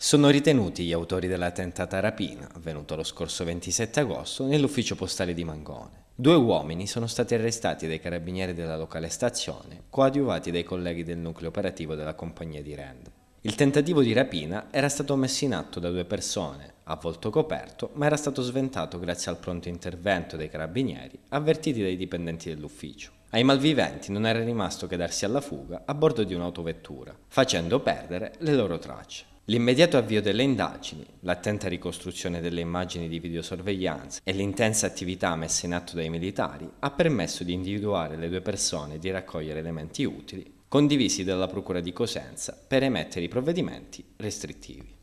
Sono ritenuti gli autori della tentata rapina, avvenuta lo scorso 27 agosto, nell'ufficio postale di Mangone. Due uomini sono stati arrestati dai carabinieri della locale stazione, coadiuvati dai colleghi del nucleo operativo della compagnia di Rand. Il tentativo di rapina era stato messo in atto da due persone, a volto coperto, ma era stato sventato grazie al pronto intervento dei carabinieri, avvertiti dai dipendenti dell'ufficio. Ai malviventi non era rimasto che darsi alla fuga a bordo di un'autovettura, facendo perdere le loro tracce. L'immediato avvio delle indagini, l'attenta ricostruzione delle immagini di videosorveglianza e l'intensa attività messa in atto dai militari ha permesso di individuare le due persone e di raccogliere elementi utili, condivisi dalla Procura di Cosenza, per emettere i provvedimenti restrittivi.